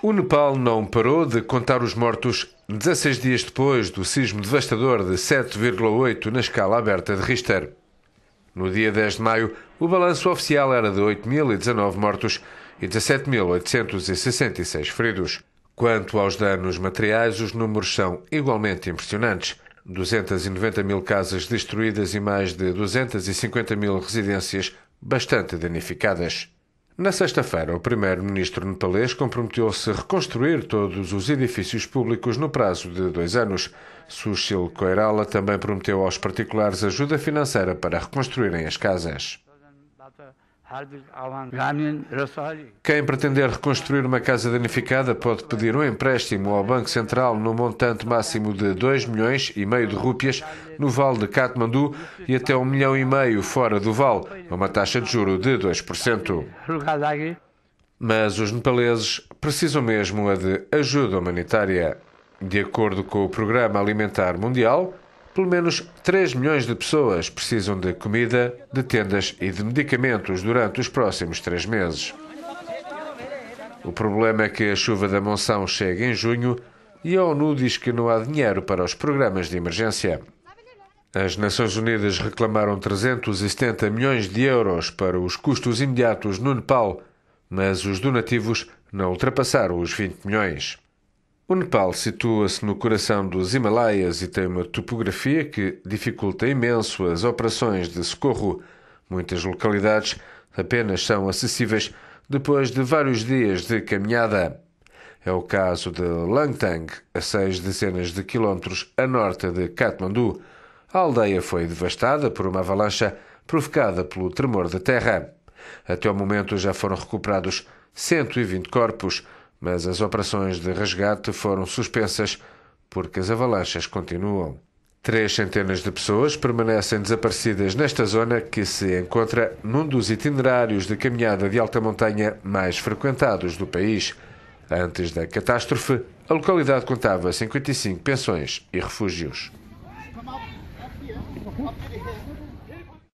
O Nepal não parou de contar os mortos 16 dias depois do sismo devastador de 7,8 na escala aberta de Richter. No dia 10 de maio, o balanço oficial era de 8.019 mortos e 17.866 feridos. Quanto aos danos materiais, os números são igualmente impressionantes. 290 mil casas destruídas e mais de 250 mil residências bastante danificadas. Na sexta-feira, o primeiro-ministro nepalês comprometeu-se a reconstruir todos os edifícios públicos no prazo de dois anos. Sushil Koirala também prometeu aos particulares ajuda financeira para reconstruírem as casas. Quem pretender reconstruir uma casa danificada pode pedir um empréstimo ao Banco Central no montante máximo de 2 milhões e meio de rúpias no Vale de Katmandu e até 1 milhão e meio fora do Vale, a uma taxa de juro de 2%. Mas os nepaleses precisam mesmo de ajuda humanitária. De acordo com o Programa Alimentar Mundial, pelo menos 3 milhões de pessoas precisam de comida, de tendas e de medicamentos durante os próximos três meses. O problema é que a chuva da monção chega em junho e a ONU diz que não há dinheiro para os programas de emergência. As Nações Unidas reclamaram 370 milhões de euros para os custos imediatos no Nepal, mas os donativos não ultrapassaram os 20 milhões. O Nepal situa-se no coração dos Himalaias e tem uma topografia que dificulta imenso as operações de socorro. Muitas localidades apenas são acessíveis depois de vários dias de caminhada. É o caso de Langtang, a seis dezenas de quilómetros a norte de Katmandu. A aldeia foi devastada por uma avalanche provocada pelo tremor da terra. Até o momento já foram recuperados 120 corpos, mas as operações de resgate foram suspensas porque as avalanchas continuam. Três centenas de pessoas permanecem desaparecidas nesta zona que se encontra num dos itinerários de caminhada de alta montanha mais frequentados do país. Antes da catástrofe, a localidade contava 55 pensões e refúgios.